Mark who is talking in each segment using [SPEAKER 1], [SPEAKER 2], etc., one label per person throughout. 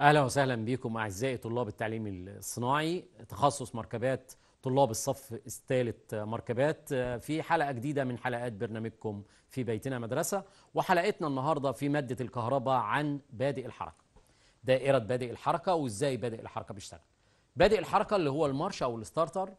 [SPEAKER 1] اهلا وسهلا بكم اعزائي طلاب التعليم الصناعي تخصص مركبات طلاب الصف الثالث مركبات آه، في حلقه جديده من حلقات برنامجكم في بيتنا مدرسه وحلقتنا النهارده في ماده الكهرباء عن بادئ الحركه دائره بادئ الحركه وازاي بادئ الحركه بيشتغل بادئ الحركه اللي هو المارش او الستارتر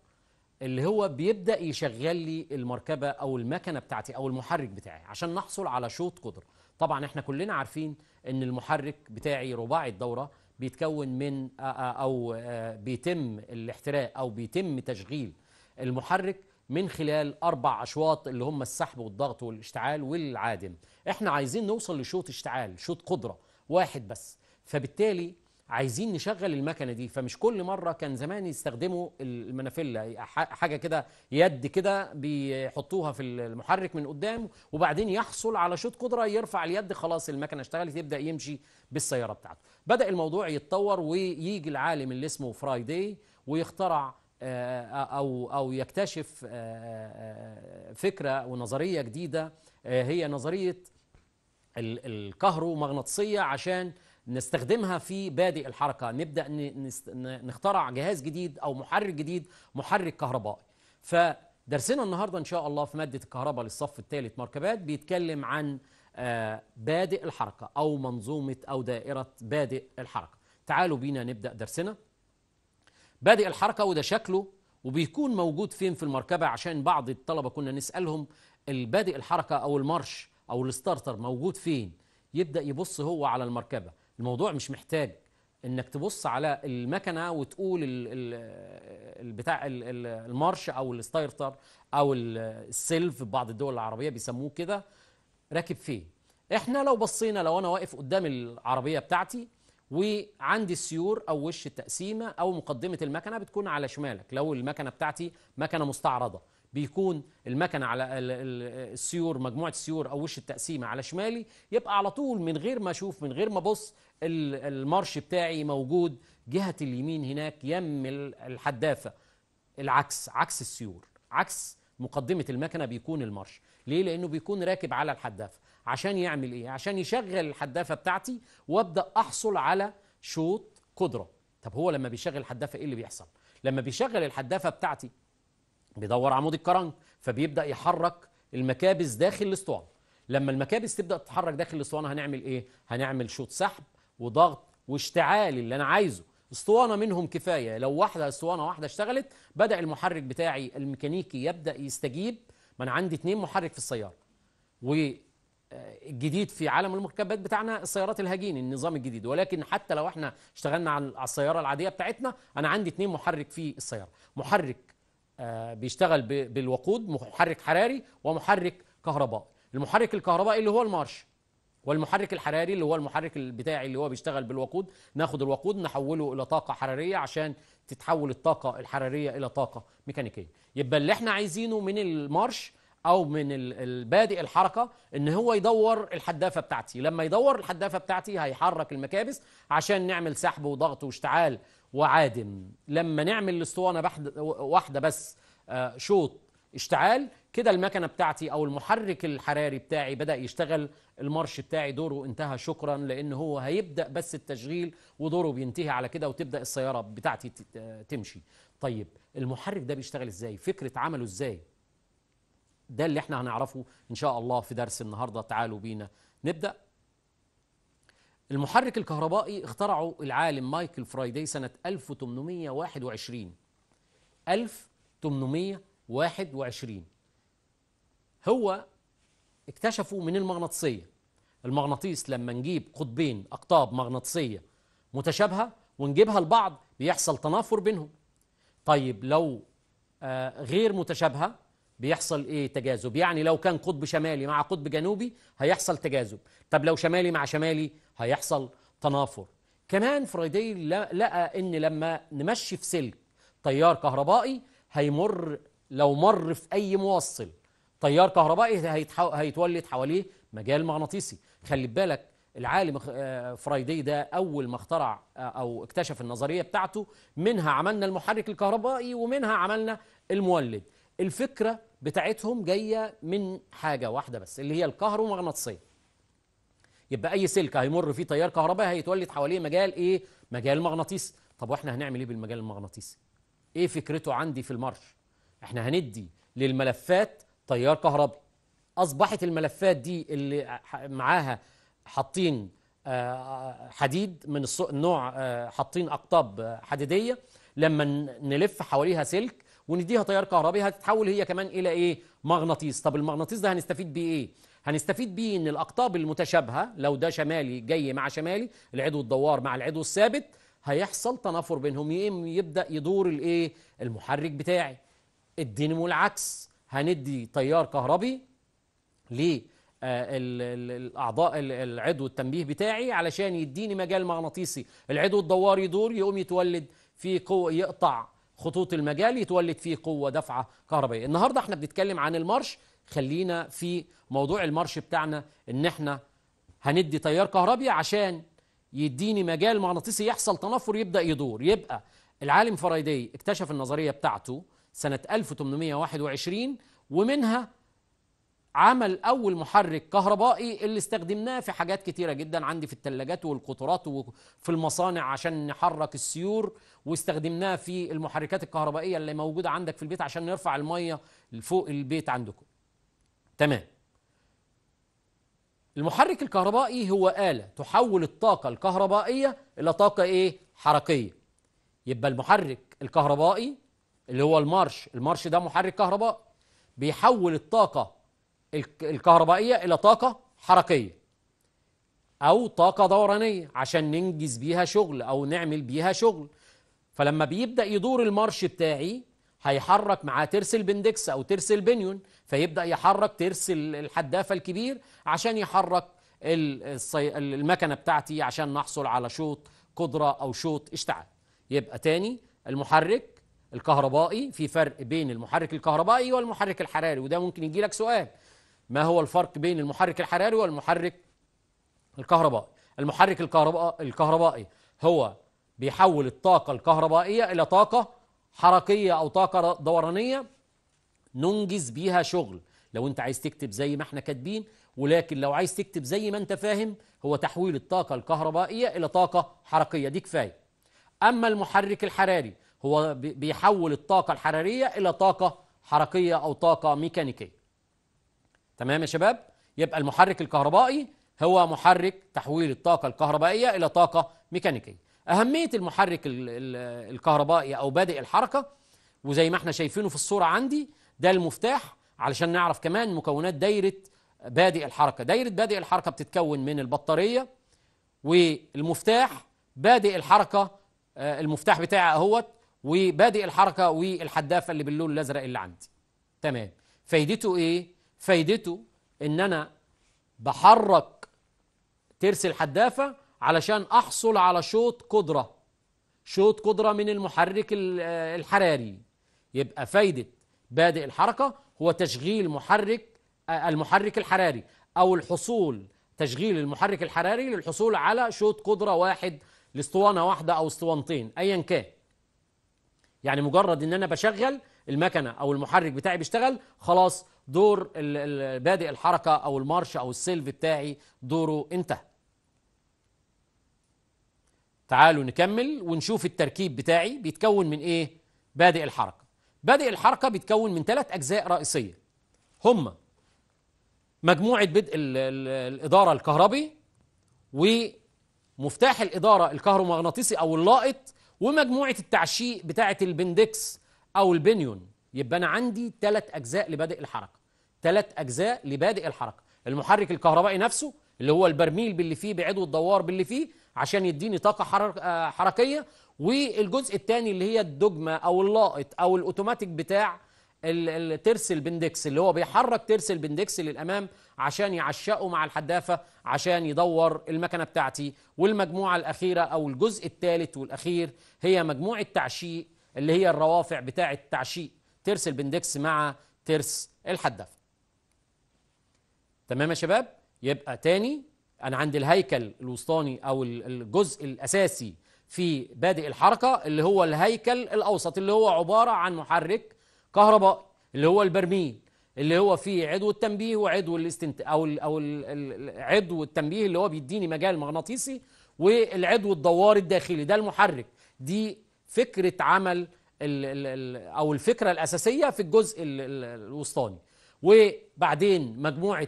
[SPEAKER 1] اللي هو بيبدا يشغل لي المركبه او المكنه بتاعتي او المحرك بتاعي عشان نحصل على شوط قدره طبعا احنا كلنا عارفين ان المحرك بتاعي رباعي الدوره بيتكون من آه، آه، او آه، بيتم الاحتراق او بيتم تشغيل المحرك من خلال اربع اشواط اللي هم السحب والضغط والاشتعال والعادم احنا عايزين نوصل لشوط اشتعال شوط قدره واحد بس فبالتالي عايزين نشغل المكنه دي فمش كل مره كان زمان يستخدموا المنافله حاجه كده يد كده بيحطوها في المحرك من قدام وبعدين يحصل على شوط قدره يرفع اليد خلاص المكنه اشتغلت يبدا يمشي بالسياره بتاعته بدا الموضوع يتطور ويجي العالم اللي اسمه فرايدي ويخترع آه، آه، او او يكتشف آه، فكره ونظريه جديده هي نظريه الكهرومغناطيسيه عشان نستخدمها في بادئ الحركة نبدأ نخترع جهاز جديد أو محرك جديد محرك كهربائي فدرسنا النهاردة إن شاء الله في مادة الكهرباء للصف الثالث مركبات بيتكلم عن آه، بادئ الحركة أو منظومة أو دائرة بادئ الحركة تعالوا بينا نبدأ درسنا بادئ الحركة وده شكله وبيكون موجود فين في المركبة عشان بعض الطلبة كنا نسألهم البادئ الحركة أو المارش أو الستارتر موجود فين يبدأ يبص هو على المركبة الموضوع مش محتاج انك تبص على المكنه وتقول البتاع المارش او الستارتر او السيلف في بعض الدول العربيه بيسموه كده راكب فين احنا لو بصينا لو انا واقف قدام العربيه بتاعتي وعندي السيور او وش التقسيمه او مقدمه المكنه بتكون على شمالك لو المكنه بتاعتي مكنه مستعرضه بيكون المكنه على السيور مجموعه السيور او وش التقسيمه على شمالي يبقى على طول من غير ما اشوف من غير ما ابص المرش بتاعي موجود جهه اليمين هناك يم الحدافه العكس عكس السيور عكس مقدمه المكنه بيكون المرش ليه لانه بيكون راكب على الحدافه عشان يعمل ايه عشان يشغل الحدافه بتاعتي وابدا احصل على شوط قدره طب هو لما بيشغل الحدافه ايه اللي بيحصل لما بيشغل الحدافه بتاعتي بيدور عمود الكرنج فبيبدا يحرك المكابس داخل الاسطوانه لما المكابس تبدا تتحرك داخل الاسطوانه هنعمل ايه هنعمل شوط سحب وضغط واشتعال اللي انا عايزه اسطوانه منهم كفايه لو واحده اسطوانه واحده اشتغلت بدا المحرك بتاعي الميكانيكي يبدا يستجيب ما انا عندي اتنين محرك في السياره والجديد في عالم المركبات بتاعنا السيارات الهجين النظام الجديد ولكن حتى لو احنا اشتغلنا على السياره العاديه بتاعتنا انا عندي اتنين محرك في السياره محرك آه، بيشتغل بالوقود محرك حراري ومحرك كهربائي المحرك الكهربائي اللي هو المارش والمحرك الحراري اللي هو المحرك البتاعي اللي هو بيشتغل بالوقود ناخد الوقود نحوله الى طاقه حراريه عشان تتحول الطاقه الحراريه الى طاقه ميكانيكيه يبقى اللي احنا عايزينه من المارش او من البادئ الحركه ان هو يدور الحدافه بتاعتي لما يدور الحدافه بتاعتي هيحرك المكابس عشان نعمل سحب وضغط واشتعال وعادم لما نعمل الاسطوانه واحده بس آه، شوط اشتعال كده المكنه بتاعتي او المحرك الحراري بتاعي بدا يشتغل المرش بتاعي دوره انتهى شكرا لان هو هيبدا بس التشغيل ودوره بينتهي على كده وتبدا السياره بتاعتي آه، تمشي طيب المحرك ده بيشتغل ازاي فكره عمله ازاي ده اللي احنا هنعرفه ان شاء الله في درس النهارده تعالوا بينا نبدا المحرك الكهربائي اخترعه العالم مايكل فرايدي سنة 1821 1821 هو اكتشفه من المغناطيسية المغناطيس لما نجيب قطبين أقطاب مغناطيسية متشابهة ونجيبها لبعض بيحصل تنافر بينهم طيب لو آه غير متشابهة بيحصل ايه تجاذب يعني لو كان قطب شمالي مع قطب جنوبي هيحصل تجاذب طب لو شمالي مع شمالي هيحصل تنافر كمان فرايدي لقى ان لما نمشي في سلك تيار كهربائي هيمر لو مر في اي موصل تيار كهربائي هيتحو... هيتولد حواليه مجال مغناطيسي خلي بالك العالم آه، فرايدي ده اول ما اخترع آه، او اكتشف النظريه بتاعته منها عملنا المحرك الكهربائي ومنها عملنا المولد الفكره بتاعتهم جايه من حاجه واحده بس اللي هي الكهرومغناطيسيه يبقى اي سلك هيمر فيه تيار كهربائي هيتولد حواليه مجال ايه مجال مغناطيسي طب واحنا هنعمل ايه بالمجال المغناطيسي ايه فكرته عندي في المارش احنا هندي للملفات تيار كهربي اصبحت الملفات دي اللي معاها حاطين آه، آه، حديد من النوع آه، حاطين اقطاب حديديه لما نلف حواليها سلك ونديها تيار كهربي هتتحول هي كمان الى ايه مغناطيس طب المغناطيس ده هنستفيد بيه ايه هنستفيد بيه ان الاقطاب المتشابهه لو ده شمالي جاي مع شمالي العضو الدوار مع العضو الثابت هيحصل تنافر بينهم يبدا يدور الايه المحرك بتاعي الدينمو العكس هندي تيار كهربي للاعضاء آه، العضو التنبيه بتاعي علشان يديني مجال مغناطيسي العضو الدوار يدور يقوم يتولد في قوه يقطع خطوط المجال يتولد فيه قوه دفعه كهربائيه النهارده احنا بنتكلم عن المارش خلينا في موضوع المارش بتاعنا ان احنا هندي تيار كهربي عشان يديني مجال مغناطيسي يحصل تنفر يبدا يدور يبقى العالم فريدي اكتشف النظريه بتاعته سنه 1821 ومنها عمل اول محرك كهربائي اللي استخدمناه في حاجات كتيره جدا عندي في الثلاجات والقطورات وفي المصانع عشان نحرك السيور واستخدمناه في المحركات الكهربائيه اللي موجوده عندك في البيت عشان نرفع الميه لفوق البيت عندكم تمام المحرك الكهربائي هو آلة تحول الطاقة الكهربائية إلى طاقة إيه؟ حركية يبقى المحرك الكهربائي اللي هو المارش المارش ده محرك كهرباء بيحول الطاقة الكهربائية إلى طاقة حركية أو طاقة دورانية عشان ننجز بيها شغل أو نعمل بيها شغل فلما بيبدأ يدور المارش بتاعي هيحرك معاه ترس البندكس او ترس البنيون فيبدا يحرك ترس الحدافه الكبير عشان يحرك المكنه بتاعتي عشان نحصل على شوط قدره او شوط اشتعال يبقى تاني المحرك الكهربائي في فرق بين المحرك الكهربائي والمحرك الحراري وده ممكن يجي لك سؤال ما هو الفرق بين المحرك الحراري والمحرك الكهربائي المحرك الكهربائي هو بيحول الطاقه الكهربائيه الى طاقه حركية أو طاقة دورانية ننجز بيها شغل لو أنت عايز تكتب زي ما احنا كاتبين ولكن لو عايز تكتب زي ما أنت فاهم هو تحويل الطاقة الكهربائية إلى طاقة حركية دي كفاية أما المحرك الحراري هو بيحول الطاقة الحرارية إلى طاقة حركية أو طاقة ميكانيكية تمام يا شباب يبقى المحرك الكهربائي هو محرك تحويل الطاقة الكهربائية إلى طاقة ميكانيكية أهمية المحرك الكهربائي أو بادئ الحركة وزي ما احنا شايفينه في الصورة عندي ده المفتاح علشان نعرف كمان مكونات دايرة بادئ الحركة دايرة بادئ الحركة بتتكون من البطارية والمفتاح بادئ الحركة آه، المفتاح بتاعي اهوت وبادئ الحركة والحدافة اللي باللون الأزرق اللي عندي تمام فايدته ايه؟ فايدته ان انا بحرك ترس الحدافة علشان أحصل على شوط قدرة شوط قدرة من المحرك الحراري يبقى فايدة بادئ الحركة هو تشغيل محرك آه، المحرك الحراري أو الحصول تشغيل المحرك الحراري للحصول على شوط قدرة واحد لاسطوانة واحدة أو اسطوانتين أيا كان يعني مجرد ان انا بشغل المكنه او المحرك بتاعي بيشتغل خلاص دور بادئ الحركه او المارش او السيلف بتاعي دوره انتهى تعالوا نكمل ونشوف التركيب بتاعي بيتكون من ايه بادئ الحركه بادئ الحركه بيتكون من ثلاث اجزاء رئيسيه هما مجموعه بدء الاداره الكهربي ومفتاح الاداره الكهرومغناطيسي او اللائط ومجموعه التعشيق بتاعه البندكس او البنيون يبقى انا عندي ثلاث اجزاء لبادئ الحركه ثلاث اجزاء لبادئ الحركه المحرك الكهربائي نفسه اللي هو البرميل باللي فيه بعضو الدوار باللي فيه عشان يديني طاقه آه، حركيه والجزء الثاني اللي هي الدجمه او اللائط او الاوتوماتيك بتاع الترس البندكس اللي هو بيحرك ترس البندكس للامام عشان يعشقه مع الحدافه عشان يدور المكنه بتاعتي والمجموعه الاخيره او الجزء الثالث والاخير هي مجموعه تعشيق اللي هي الروافع بتاعه تعشيق ترس البندكس مع ترس الحدافه تمام يا شباب يبقى تاني انا عندي الهيكل الوسطاني او الجزء الاساسي في بادئ الحركه اللي هو الهيكل الاوسط اللي هو عباره عن محرك كهربائي اللي هو البرميل اللي هو فيه عضو التنبيه وعضو الاستنت او الـ او عضو التنبيه اللي هو بيديني مجال مغناطيسي والعضو الدوار الداخلي ده المحرك دي فكره عمل الـ الـ الـ او الفكره الاساسيه في الجزء الوسطاني وبعدين مجموعه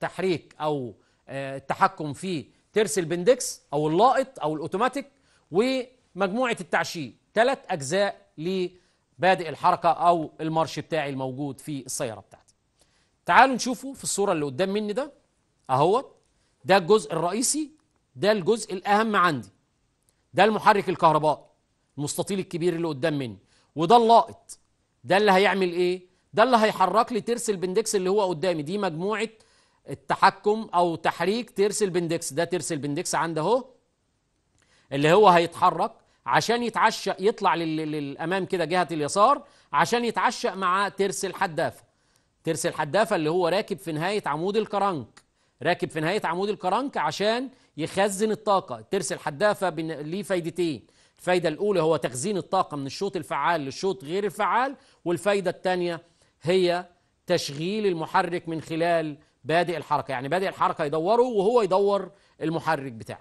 [SPEAKER 1] تحريك او آه، التحكم في ترس البندكس او اللائط او الاوتوماتيك ومجموعه التعشيق ثلاث اجزاء لبادئ الحركه او المارش بتاعي الموجود في السياره بتاعتي تعالوا نشوفه في الصوره اللي قدام مني ده اهوت ده الجزء الرئيسي ده الجزء الاهم عندي ده المحرك الكهربائي المستطيل الكبير اللي قدام مني وده اللائط ده اللي هيعمل ايه ده اللي هيحرك لي ترس البندكس اللي هو قدامي دي مجموعه التحكم او تحريك ترس البندكس ده ترس البندكس عنده اهو اللي هو هيتحرك عشان يتعشى يطلع للامام كده جهه اليسار عشان يتعشى مع ترس الحدافه ترس الحدافه اللي هو راكب في نهايه عمود الكرنك راكب في نهايه عمود الكرنك عشان يخزن الطاقه ترس الحدافه ليه فايدتين الفايده الاولى هو تخزين الطاقه من الشوط الفعال للشوط غير الفعال والفايده الثانيه هي تشغيل المحرك من خلال بادئ الحركة يعني بادئ الحركة يدوره وهو يدور المحرك بتاعه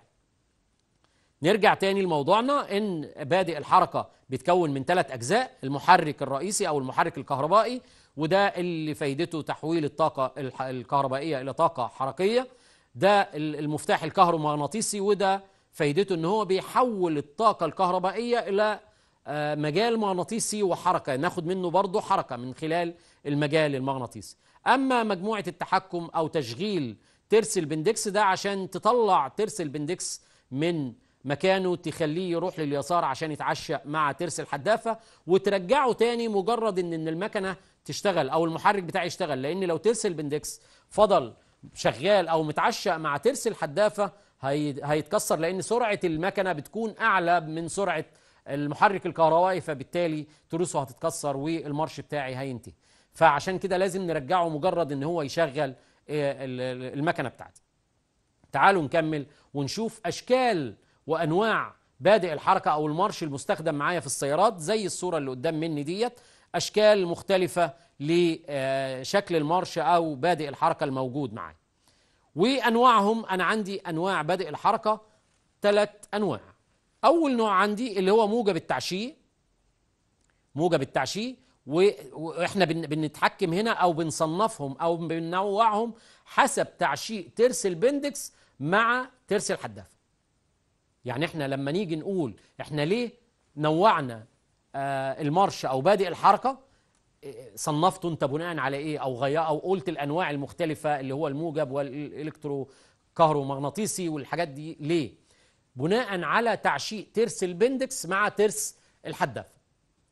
[SPEAKER 1] نرجع تاني لموضوعنا ان بادئ الحركة بيتكون من ثلاث أجزاء المحرك الرئيسي أو المحرك الكهربائي وده اللي فايدته تحويل الطاقة الكهربائية إلى طاقة حركية ده المفتاح الكهرومغناطيسي وده فايدته ان هو بيحول الطاقة الكهربائية إلى آه، مجال مغناطيسي وحركة ناخد منه برضه حركة من خلال المجال المغناطيسي أما مجموعة التحكم أو تشغيل ترس البندكس ده عشان تطلع ترس البندكس من مكانه تخليه يروح لليسار عشان يتعشى مع ترس الحدافة وترجعه تاني مجرد إن, إن المكنة تشتغل أو المحرك بتاعي يشتغل لأن لو ترس البندكس فضل شغال أو متعشى مع ترس الحدافة هيتكسر لأن سرعة المكنة بتكون أعلى من سرعة المحرك الكهربائي فبالتالي تروسه هتتكسر والمرش بتاعي هينتهي فعشان كده لازم نرجعه مجرد ان هو يشغل آه، المكنه بتاعتي تعالوا نكمل ونشوف اشكال وانواع بادئ الحركه او المارش المستخدم معايا في السيارات زي الصوره اللي قدام مني ديت اشكال مختلفه لشكل آه، المارش او بادئ الحركه الموجود معايا وانواعهم انا عندي انواع بادئ الحركه ثلاث انواع اول نوع عندي اللي هو موجب التعشيه موجب التعشيه واحنا بنتحكم هنا او بنصنفهم او بننوعهم حسب تعشيق ترس البندكس مع ترس الحدافه يعني احنا لما نيجي نقول احنا ليه نوعنا آه، المرش او بادئ الحركه آه، صنفته انت بناء على ايه او غياء او قلت الانواع المختلفه اللي هو الموجب والالكترو كهرومغناطيسي والحاجات دي ليه بناء على تعشيق ترس البندكس مع ترس الحدافه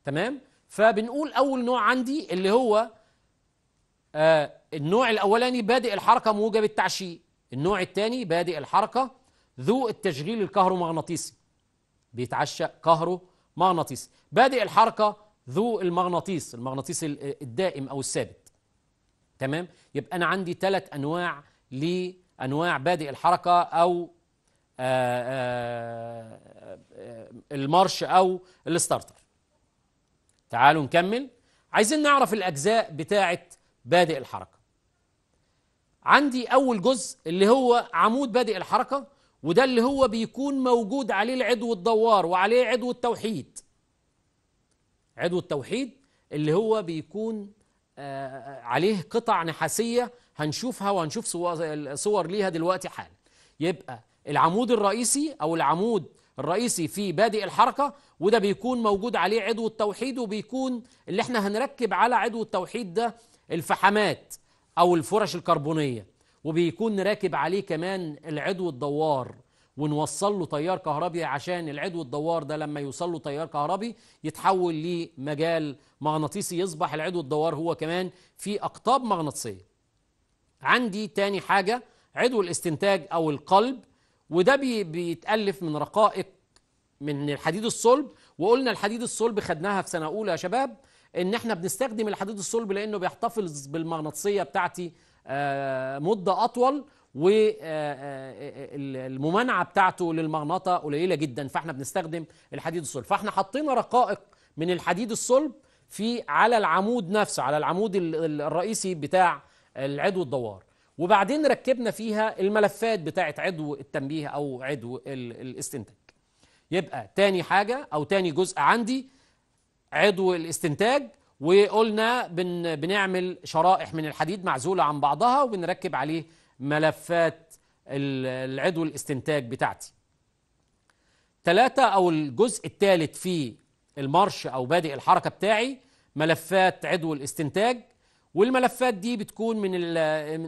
[SPEAKER 1] تمام فبنقول أول نوع عندي اللي هو آه النوع الأولاني بادئ الحركة موجب التعشيق النوع الثاني بادئ الحركة ذو التشغيل الكهرومغناطيسي بيتعشق كهرومغناطيسي بادئ الحركة ذو المغناطيس المغناطيس الدائم أو الثابت تمام يبقى أنا عندي ثلاث أنواع لأنواع بادئ الحركة أو آآ آه، آآ آه، آه، المارش أو الستارتر تعالوا نكمل عايزين نعرف الأجزاء بتاعة بادئ الحركة عندي أول جزء اللي هو عمود بادئ الحركة وده اللي هو بيكون موجود عليه العدو الدوار وعليه عدو التوحيد عدو التوحيد اللي هو بيكون آه، آه، عليه قطع نحاسية هنشوفها وهنشوف صور ليها دلوقتي حالا يبقى العمود الرئيسي أو العمود الرئيسي في بادئ الحركة وده بيكون موجود عليه عضو التوحيد وبيكون اللي احنا هنركب على عضو التوحيد ده الفحمات أو الفرش الكربونية وبيكون نراكب عليه كمان العضو الدوار ونوصل له تيار كهربي عشان العضو الدوار ده لما يوصل له تيار كهربي يتحول لمجال مغناطيسي يصبح العضو الدوار هو كمان في أقطاب مغناطيسية عندي تاني حاجة عضو الاستنتاج أو القلب وده بي بيتالف من رقائق من الحديد الصلب وقلنا الحديد الصلب خدناها في سنه اولى يا شباب ان احنا بنستخدم الحديد الصلب لانه بيحتفظ بالمغناطيسيه بتاعتي آه، مده اطول والممانعه آه، آه، بتاعته للمغناطه قليله جدا فاحنا بنستخدم الحديد الصلب فاحنا حطينا رقائق من الحديد الصلب في على العمود نفسه على العمود الرئيسي بتاع العدو الدوار وبعدين ركبنا فيها الملفات بتاعه عضو التنبيه او عضو الاستنتاج يبقى تاني حاجه او تاني جزء عندي عضو الاستنتاج وقلنا بن بنعمل شرائح من الحديد معزوله عن بعضها وبنركب عليه ملفات العضو الاستنتاج بتاعتي ثلاثة أو الجزء الثالث في المارش أو بادئ الحركة بتاعي ملفات عضو الاستنتاج والملفات دي بتكون من من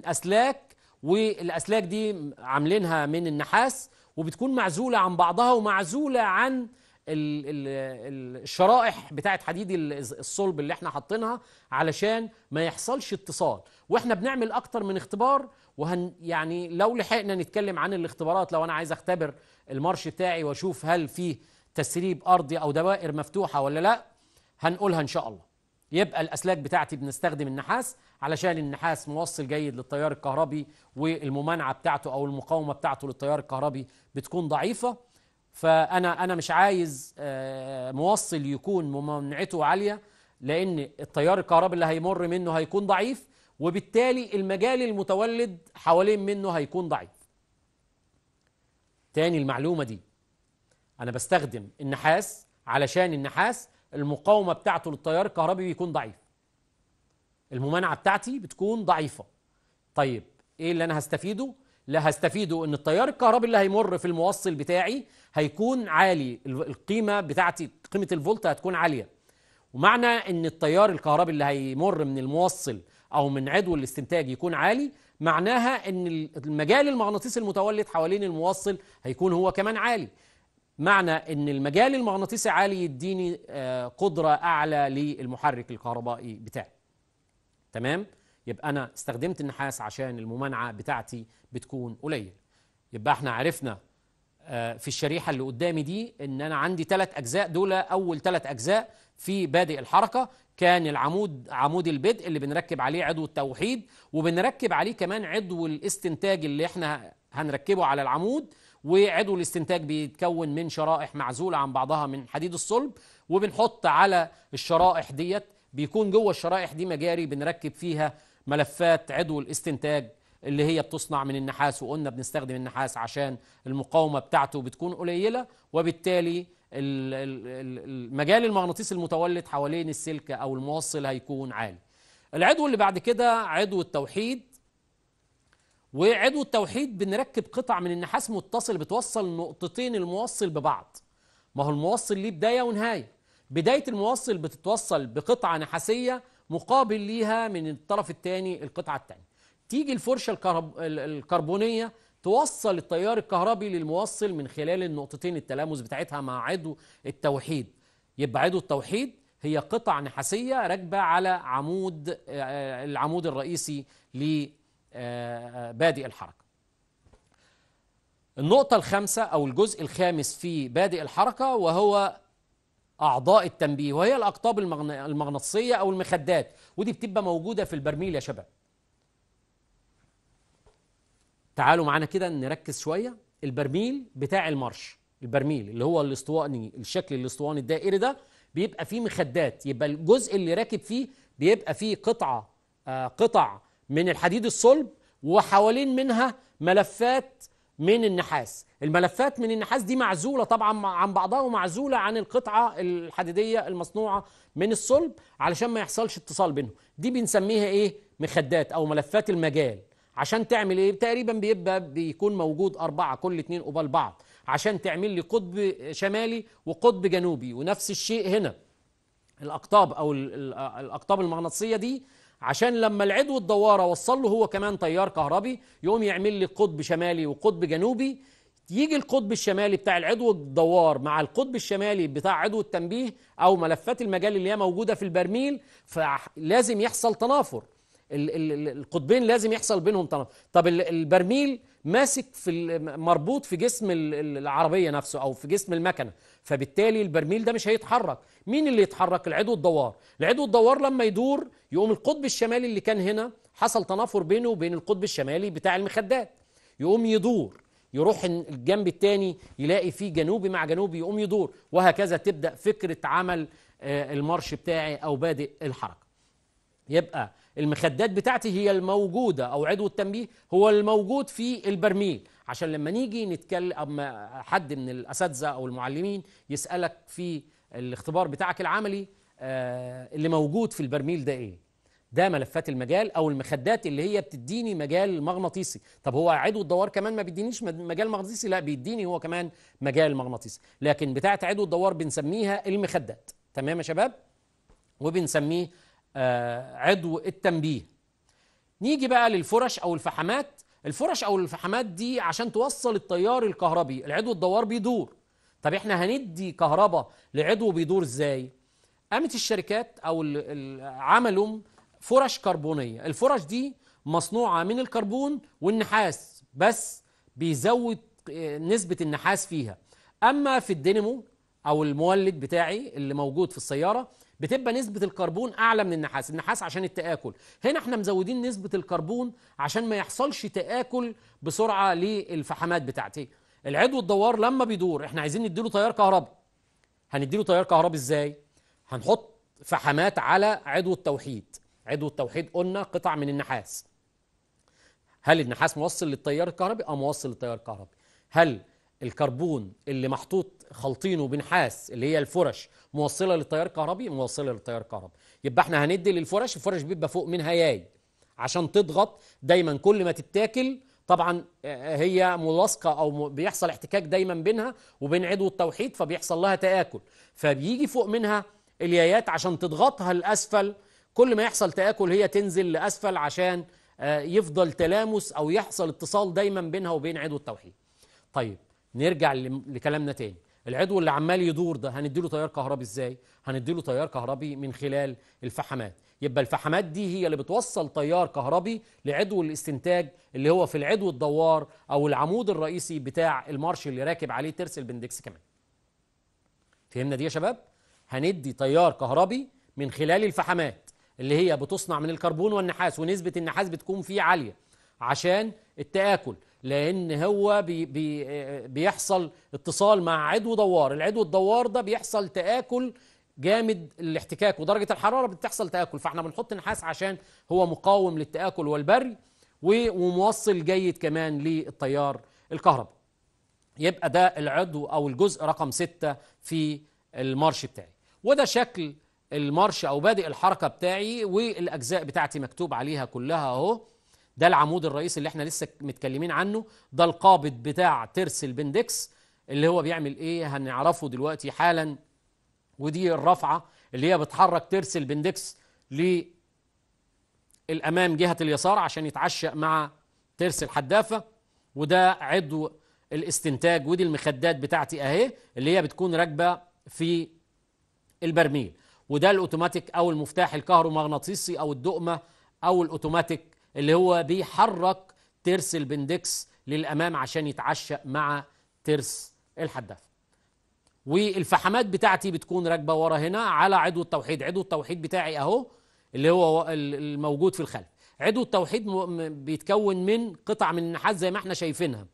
[SPEAKER 1] اسلاك والاسلاك دي عاملينها من النحاس وبتكون معزوله عن بعضها ومعزوله عن الشرائح بتاعت حديد الصلب اللي احنا حاطينها علشان ما يحصلش اتصال واحنا بنعمل اكتر من اختبار وهن يعني لو لحقنا نتكلم عن الاختبارات لو انا عايز اختبر المارش بتاعي واشوف هل فيه تسريب ارضي او دوائر مفتوحه ولا لا هنقولها ان شاء الله يبقى الأسلاك بتاعتي بنستخدم النحاس علشان النحاس موصل جيد للتيار الكهربي والممانعة بتاعته أو المقاومة بتاعته للتيار الكهربي بتكون ضعيفة فأنا أنا مش عايز آه، موصل يكون ممانعته عالية لأن التيار الكهربي اللي هيمر منه هيكون ضعيف وبالتالي المجال المتولد حوالين منه هيكون ضعيف تاني المعلومة دي أنا بستخدم النحاس علشان النحاس المقاومه بتاعته للتيار الكهربي بيكون ضعيف الممانعه بتاعتي بتكون ضعيفه طيب ايه اللي انا هستفيده لا هستفيده ان التيار الكهربي اللي هيمر في الموصل بتاعي هيكون عالي القيمه بتاعتي قيمه الفولت هتكون عاليه ومعنى ان التيار الكهربي اللي هيمر من الموصل او من عضو الاستنتاج يكون عالي معناها ان المجال المغناطيسي المتولد حوالين الموصل هيكون هو كمان عالي معنى ان المجال المغناطيسي عالي يديني آه، قدره اعلى للمحرك الكهربائي بتاعي تمام يبقى انا استخدمت النحاس عشان الممانعه بتاعتي بتكون قليل يبقى احنا عرفنا آه، في الشريحه اللي قدامي دي ان انا عندي ثلاث اجزاء دول اول ثلاث اجزاء في بادئ الحركه كان العمود عمود البدء اللي بنركب عليه عضو التوحيد وبنركب عليه كمان عضو الاستنتاج اللي احنا هنركبه على العمود وعضو الاستنتاج بيتكون من شرائح معزوله عن بعضها من حديد الصلب وبنحط على الشرائح ديت بيكون جوه الشرائح دي مجاري بنركب فيها ملفات عضو الاستنتاج اللي هي بتصنع من النحاس وقلنا بنستخدم النحاس عشان المقاومه بتاعته بتكون قليله وبالتالي المجال المغناطيسي المتولد حوالين السلك او الموصل هيكون عالي العضو اللي بعد كده عضو التوحيد وعضو التوحيد بنركب قطع من النحاس متصل بتوصل نقطتين الموصل ببعض ما هو الموصل ليه بداية ونهاية بداية الموصل بتتوصل بقطعة نحاسية مقابل ليها من الطرف الثاني القطعة الثانية تيجي الفرشة الكربونية توصل التيار الكهربي للموصل من خلال النقطتين التلامس بتاعتها مع عضو التوحيد يبقى عضو التوحيد هي قطع نحاسية راكبة على عمود العمود الرئيسي للموصل آه، آه، بادئ الحركة النقطة الخامسة أو الجزء الخامس في بادئ الحركة وهو أعضاء التنبيه وهي الأقطاب المغناطيسية أو المخدات ودي بتبقى موجودة في البرميل يا شباب تعالوا معانا كده نركز شوية البرميل بتاع المرش البرميل اللي هو الاسطواني الشكل الاسطواني الدائري ده بيبقى فيه مخدات يبقى الجزء اللي راكب فيه بيبقى فيه قطعة آه قطع من الحديد الصلب وحوالين منها ملفات من النحاس الملفات من النحاس دي معزولة طبعا عن بعضها ومعزولة عن القطعة الحديدية المصنوعة من الصلب علشان ما يحصلش اتصال بينهم دي بنسميها ايه مخدات او ملفات المجال عشان تعمل ايه تقريبا بيبقى بيكون موجود أربعة كل اتنين قبال بعض عشان تعمل لي قطب شمالي وقطب جنوبي ونفس الشيء هنا الأقطاب أو الأقطاب المغناطيسية دي عشان لما العدو الدوارة وصل له هو كمان تيار كهربي يقوم يعمل لي قطب شمالي وقطب جنوبي يجي القطب الشمالي بتاع العدو الدوار مع القطب الشمالي بتاع عدو التنبيه او ملفات المجال اللي هي موجوده في البرميل فلازم يحصل تنافر القطبين لازم يحصل بينهم تناقض طب البرميل ماسك في مربوط في جسم العربيه نفسه او في جسم المكنه فبالتالي البرميل ده مش هيتحرك مين اللي يتحرك العدو الدوار العدو الدوار لما يدور يقوم القطب الشمالي اللي كان هنا حصل تنافر بينه وبين القطب الشمالي بتاع المخدات يقوم يدور يروح الجنب الثاني يلاقي فيه جنوبي مع جنوبي يقوم يدور وهكذا تبدا فكره عمل آه، المارش بتاعي او بادئ الحركه يبقى المخدات بتاعتي هي الموجودة أو عضو التنبيه هو الموجود في البرميل عشان لما نيجي نتكلم أما حد من الأساتذة أو المعلمين يسألك في الاختبار بتاعك العملي آه، اللي موجود في البرميل ده إيه ده ملفات المجال او المخدات اللي هي بتديني مجال مغناطيسي طب هو عدو الدوار كمان ما بيدينيش مجال مغناطيسي لا بيديني هو كمان مجال مغناطيسي لكن بتاعه عدو الدوار بنسميها المخدات تمام يا شباب وبنسميه آه، عضو التنبيه نيجي بقى للفرش او الفحمات الفرش او الفحمات دي عشان توصل التيار الكهربي العضو الدوار بيدور طب احنا هندي كهرباء لعضو بيدور ازاي قامت الشركات او عملوا فرش كربونيه الفرش دي مصنوعه من الكربون والنحاس بس بيزود آه، نسبه النحاس فيها اما في الدينامو او المولد بتاعي اللي موجود في السياره بتبقى نسبة الكربون أعلى من النحاس، النحاس عشان التآكل، هنا احنا مزودين نسبة الكربون عشان ما يحصلش تآكل بسرعة للفحمات بتاعتي العدو الدوار لما بيدور احنا عايزين نديله تيار كهربي. هنديله تيار كهربي ازاي؟ هنحط فحمات على عدو التوحيد، عدو التوحيد قلنا قطع من النحاس. هل النحاس موصل للتيار الكهربي؟ اه موصل للتيار الكهربي. هل الكربون اللي محطوط خلطينه بنحاس اللي هي الفرش موصله للتيار الكهربي موصله للتيار الكهربي يبقى احنا هندي للفرش الفرش بيبقى فوق منها ياي عشان تضغط دايما كل ما تتاكل طبعا آه، آه، هي ملاصقه او بيحصل احتكاك دايما بينها وبين عضو التوحيد فبيحصل لها تاكل فبيجي فوق منها اليايات عشان تضغطها لاسفل كل ما يحصل تاكل هي تنزل لاسفل عشان آه، يفضل تلامس او يحصل اتصال دايما بينها وبين عضو التوحيد طيب نرجع لكلامنا تاني العضو اللي عمال يدور ده هنديله تيار كهربي ازاي هنديله تيار كهربي من خلال الفحمات يبقى الفحمات دي هي اللي بتوصل تيار كهربي لعضو الاستنتاج اللي هو في العضو الدوار او العمود الرئيسي بتاع المارش اللي راكب عليه ترس البندكس كمان فهمنا دي يا شباب هندي تيار كهربي من خلال الفحمات اللي هي بتصنع من الكربون والنحاس ونسبه النحاس بتكون فيه عاليه عشان التاكل لأن هو بي بي بيحصل اتصال مع عدو دوار العدو الدوار ده بيحصل تآكل جامد الاحتكاك ودرجة الحرارة بتحصل تآكل فاحنا بنحط نحاس عشان هو مقاوم للتآكل والبري وموصل جيد كمان للتيار الكهرباء يبقى ده العضو أو الجزء رقم ستة في المارش بتاعي وده شكل المارش أو بادئ الحركة بتاعي والأجزاء بتاعتي مكتوب عليها كلها أهو ده العمود الرئيسي اللي احنا لسه متكلمين عنه ده القابض بتاع ترس البندكس اللي هو بيعمل ايه هنعرفه دلوقتي حالا ودي الرفعه اللي هي بتحرك ترس البندكس للامام جهه اليسار عشان يتعشق مع ترس الحدافه وده عضو الاستنتاج ودي المخدات بتاعتي اهي اللي هي بتكون راكبه في البرميل وده الاوتوماتيك او المفتاح الكهرومغناطيسي او الدقمه او الاوتوماتيك اللي هو بيحرك ترس البندكس للامام عشان يتعشق مع ترس الحداف والفحمات بتاعتي بتكون راكبه ورا هنا على عضو التوحيد عضو التوحيد بتاعي اهو اللي هو الموجود في الخلف عضو التوحيد بيتكون من قطع من النحاس زي ما احنا شايفينها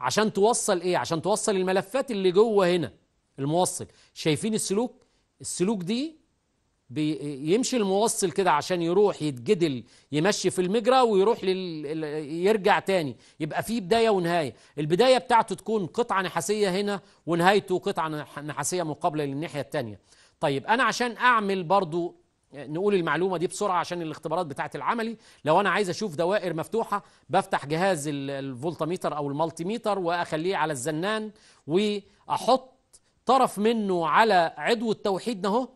[SPEAKER 1] عشان توصل ايه عشان توصل الملفات اللي جوه هنا الموصل شايفين السلوك السلوك دي بيمشي الموصل كده عشان يروح يتجدل يمشي في المجرى ويروح لل... يرجع تاني يبقى في بدايه ونهايه البدايه بتاعته تكون قطعه نحاسيه هنا ونهايته قطعه نحاسيه مقابله للناحيه التانيه طيب انا عشان اعمل برضو نقول المعلومه دي بسرعه عشان الاختبارات بتاعه العملي لو انا عايز اشوف دوائر مفتوحه بفتح جهاز الفولتميتر او الملتيميتر واخليه على الزنان واحط طرف منه على عضو التوحيد اهو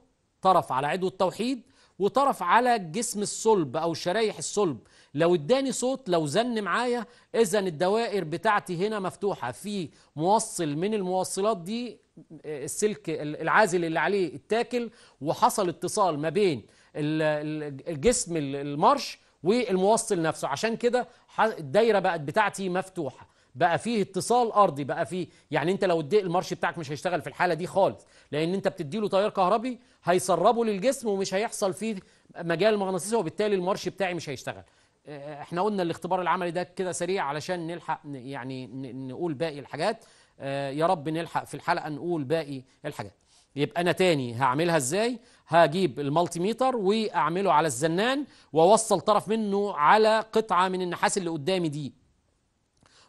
[SPEAKER 1] طرف على عدو التوحيد وطرف على جسم الصلب او شرايح الصلب لو اداني صوت لو زن معايا اذا الدوائر بتاعتي هنا مفتوحه في موصل من الموصلات دي السلك العازل اللي عليه اتاكل وحصل اتصال ما بين الجسم المرش والموصل نفسه عشان كده الدايره بقت بتاعتي مفتوحه بقى فيه اتصال ارضي بقى فيه يعني انت لو الدق المارش بتاعك مش هيشتغل في الحاله دي خالص لان انت بتدي له تيار كهربي هيسربه للجسم ومش هيحصل فيه مجال مغناطيسي وبالتالي المارش بتاعي مش هيشتغل آه، احنا قلنا الاختبار العملي ده كده سريع علشان نلحق يعني نقول باقي الحاجات آه، يا رب نلحق في الحلقه نقول باقي الحاجات يبقى انا تاني هعملها ازاي هجيب المالتي ميتر واعمله على الزنان واوصل طرف منه على قطعه من النحاس اللي قدامي دي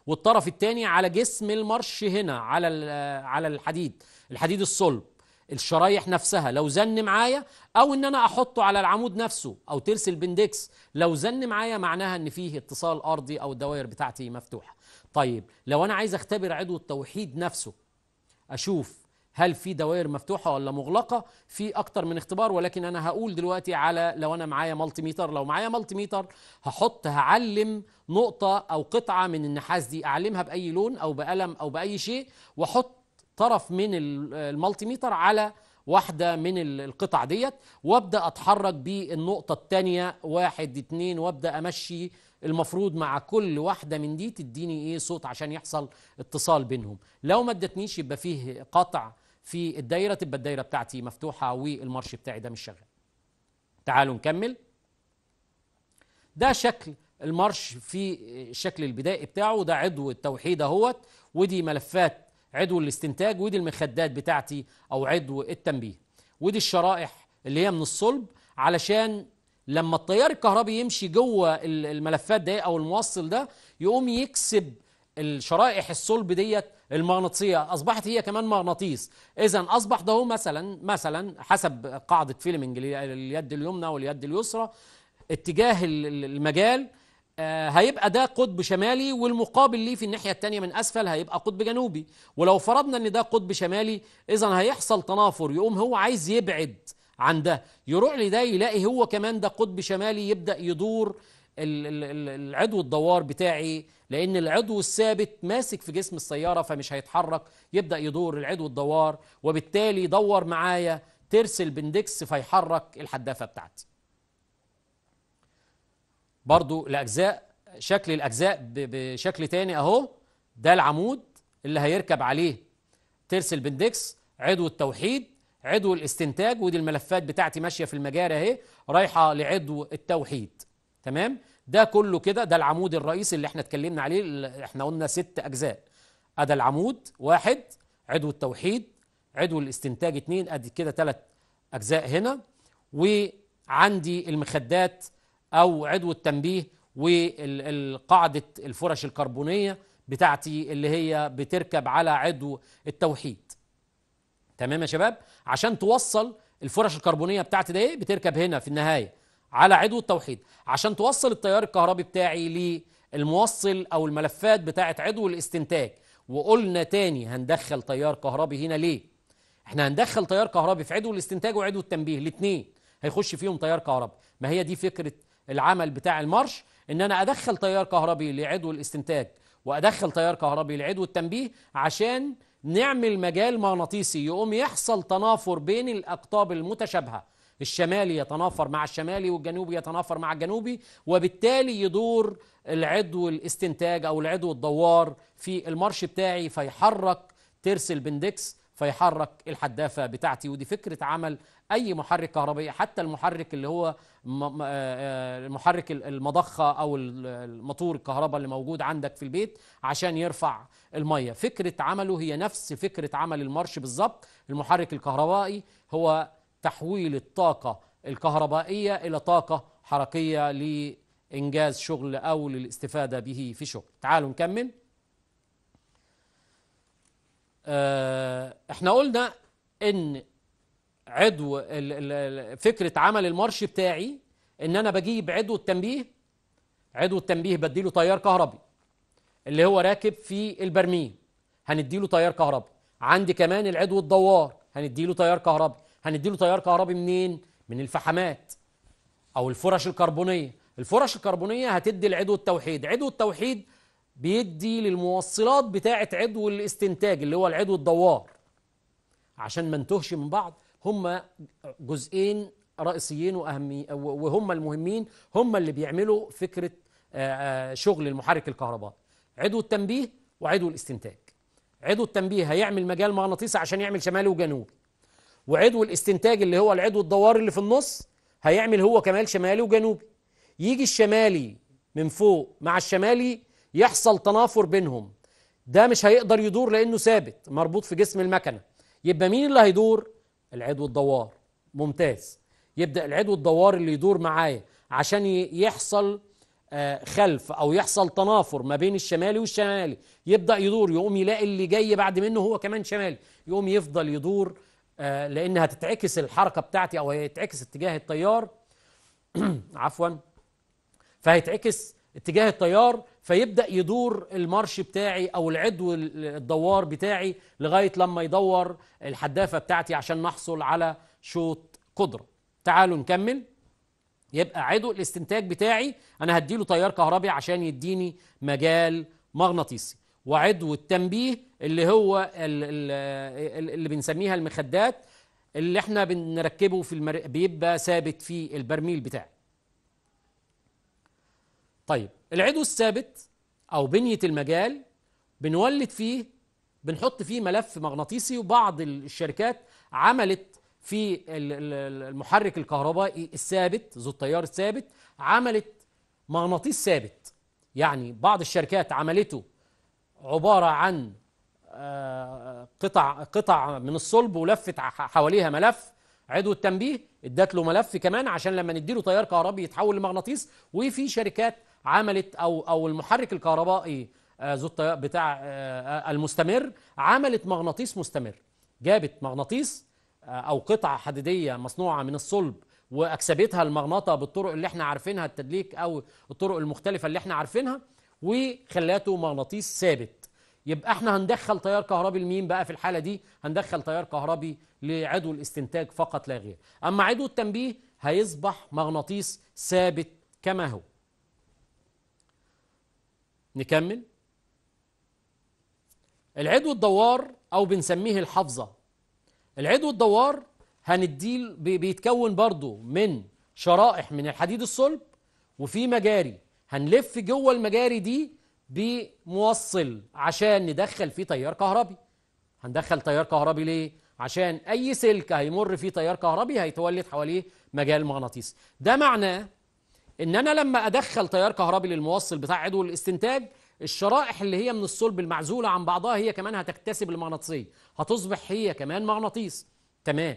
[SPEAKER 1] والطرف الثاني على جسم المرش هنا على على الحديد الحديد الصلب الشرايح نفسها لو زن معايا او ان انا احطه على العمود نفسه او ترس البندكس لو زن معايا معناها ان فيه اتصال ارضي او الدوائر بتاعتي مفتوحه طيب لو انا عايز اختبر عضو التوحيد نفسه اشوف هل في دوائر مفتوحه ولا مغلقه في اكتر من اختبار ولكن انا هقول دلوقتي على لو انا معايا مالتي ميتر لو معايا مالتي ميتر هحط هعلم نقطه او قطعه من النحاس دي اعلمها باي لون او بقلم او باي شيء واحط طرف من المالتي ميتر على واحدة من القطع ديت وابدأ أتحرك بالنقطة الثانية واحد اتنين وابدأ أمشي المفروض مع كل واحدة من دي تديني ايه صوت عشان يحصل اتصال بينهم لو ما ادتنيش يبقى فيه قطع في الدايره تبقى الدايره بتاعتي مفتوحه والمارش بتاعي ده مش شغال تعالوا نكمل ده شكل المارش في الشكل البدائي بتاعه ده عضو التوحيد اهوت ودي ملفات عضو الاستنتاج ودي المخدات بتاعتي او عضو التنبيه ودي الشرائح اللي هي من الصلب علشان لما التيار الكهربي يمشي جوه الملفات ده او الموصل ده يقوم يكسب الشرائح الصلب ديت المغناطيسيه اصبحت هي كمان مغناطيس اذا اصبح ده مثلا مثلا حسب قاعده فيلمنج اليد اليمنى واليد اليسرى اتجاه المجال آه، هيبقى ده قطب شمالي والمقابل ليه في الناحية التانية من أسفل هيبقى قطب جنوبي ولو فرضنا أن ده قطب شمالي إذا هيحصل تنافر يقوم هو عايز يبعد عن ده يروح لده يلاقي هو كمان ده قطب شمالي يبدأ يدور العدو الدوار بتاعي لأن العضو الثابت ماسك في جسم السيارة فمش هيتحرك يبدأ يدور العضو الدوار وبالتالي دور معايا ترس البندكس فيحرك الحدافة بتاعتي برضو الأجزاء شكل الأجزاء بشكل تاني أهو ده العمود اللي هيركب عليه ترس البندكس عضو التوحيد عضو الاستنتاج ودي الملفات بتاعتي ماشيه في المجاري اهي رايحه لعضو التوحيد تمام ده كله كده ده العمود الرئيسي اللي احنا اتكلمنا عليه احنا قلنا ست اجزاء ادي العمود واحد عدو التوحيد عدو الاستنتاج اتنين ادي كده ثلاث اجزاء هنا وعندي المخدات او عدو التنبيه والقاعده الفرش الكربونيه بتاعتي اللي هي بتركب على عدو التوحيد تمام يا شباب عشان توصل الفرش الكربونيه بتاعتي ده ايه بتركب هنا في النهايه على عدو التوحيد عشان توصل التيار الكهربي بتاعي للموصل او الملفات بتاعه عدو الاستنتاج وقلنا تاني هندخل تيار كهربي هنا ليه احنا هندخل تيار كهربي في عدو الاستنتاج وعدو التنبيه الاثنين هيخش فيهم تيار كهربي ما هي دي فكره العمل بتاع المارش ان انا ادخل تيار كهربي لعدو الاستنتاج وادخل تيار كهربي لعدو التنبيه عشان نعمل مجال مغناطيسي يقوم يحصل تنافر بين الاقطاب المتشابهه الشمالي يتنافر مع الشمالي والجنوبي يتنافر مع الجنوبي وبالتالي يدور العضو الاستنتاج او العضو الدوار في المرش بتاعي فيحرك ترس البندكس فيحرك الحدافه بتاعتي ودي فكره عمل اي محرك كهربائي حتى المحرك اللي هو آه، آه، محرك المضخه او الموتور الكهرباء اللي موجود عندك في البيت عشان يرفع الميه فكره عمله هي نفس فكره عمل المرش بالظبط المحرك الكهربائي هو تحويل الطاقة الكهربائية إلى طاقة حركية لإنجاز شغل أو للاستفادة به في شغل تعالوا نكمل آه، احنا قلنا ان عضو فكرة عمل المارش بتاعي ان انا بجيب عضو التنبيه عضو التنبيه بديله تيار كهربي اللي هو راكب في البرميل هنديله تيار كهربي عندي كمان العضو الدوار هنديله تيار كهربي هنديله تيار كهربي منين؟ من الفحمات او الفرش الكربونيه الفرش الكربونيه هتدي العدو التوحيد عدو التوحيد بيدي للموصلات بتاعه عدو الاستنتاج اللي هو العدو الدوار عشان ما نتهش من بعض هما جزئين رئيسيين واهمي وهم المهمين هم اللي بيعملوا فكره آه، آه، شغل المحرك الكهربائي عدو التنبيه وعدو الاستنتاج عدو التنبيه هيعمل مجال مغناطيسي عشان يعمل شمالي وجنوبي وعضو الاستنتاج اللي هو العضو الدواري اللي في النص هيعمل هو كمال شمالي وجنوبي يجي الشمالي من فوق مع الشمالي يحصل تنافر بينهم ده مش هيقدر يدور لانه ثابت مربوط في جسم المكنه يبقى مين اللي هيدور العضو الدوار ممتاز يبدا العضو الدوار اللي يدور معايا عشان يحصل آه، خلف او يحصل تنافر ما بين الشمالي والشمالي يبدا يدور يقوم يلاقي اللي جاي بعد منه هو كمان شمالي يقوم يفضل يدور آه، لانها تتعكس الحركه بتاعتي او هيتعكس اتجاه التيار عفوا فهيتعكس اتجاه التيار فيبدا يدور المارش بتاعي او العدو الدوار بتاعي لغايه لما يدور الحدافه بتاعتي عشان نحصل على شوط قدره تعالوا نكمل يبقى عدو الاستنتاج بتاعي انا هديله تيار كهربي عشان يديني مجال مغناطيسي وعدو التنبيه اللي هو اللي بنسميها المخدات اللي احنا بنركبه في المر... بيبقى ثابت في البرميل بتاعي طيب العدو الثابت او بنيه المجال بنولد فيه بنحط فيه ملف مغناطيسي وبعض الشركات عملت في المحرك الكهربائي الثابت ذو التيار الثابت عملت مغناطيس ثابت يعني بعض الشركات عملته عبارة عن آه، قطع قطع من الصلب ولفت حواليها ملف عدو التنبيه ادت له ملف كمان عشان لما نديله تيار كهربي يتحول لمغناطيس وفي شركات عملت او او المحرك الكهربائي آه، ذو التيار بتاع آه، المستمر عملت مغناطيس مستمر جابت مغناطيس او قطعه حديديه مصنوعه من الصلب واكسبتها المغناطه بالطرق اللي احنا عارفينها التدليك او الطرق المختلفه اللي احنا عارفينها وخلاته مغناطيس ثابت يبقى احنا هندخل تيار كهربي لمين بقى في الحاله دي هندخل تيار كهربي لعدو الاستنتاج فقط لا غير اما عدو التنبيه هيصبح مغناطيس ثابت كما هو نكمل العدو الدوار او بنسميه الحافظه العدو الدوار هنديه بيتكون برضو من شرائح من الحديد الصلب وفي مجاري هنلف جوه المجاري دي بموصل عشان ندخل فيه تيار كهربي هندخل تيار كهربي ليه عشان اي سلك هيمر فيه تيار كهربي هيتولد حواليه مجال مغناطيسي ده معناه ان انا لما ادخل تيار كهربي للموصل بتاع عضو الاستنتاج الشرائح اللي هي من الصلب المعزوله عن بعضها هي كمان هتكتسب المغناطيسيه هتصبح هي كمان مغناطيس تمام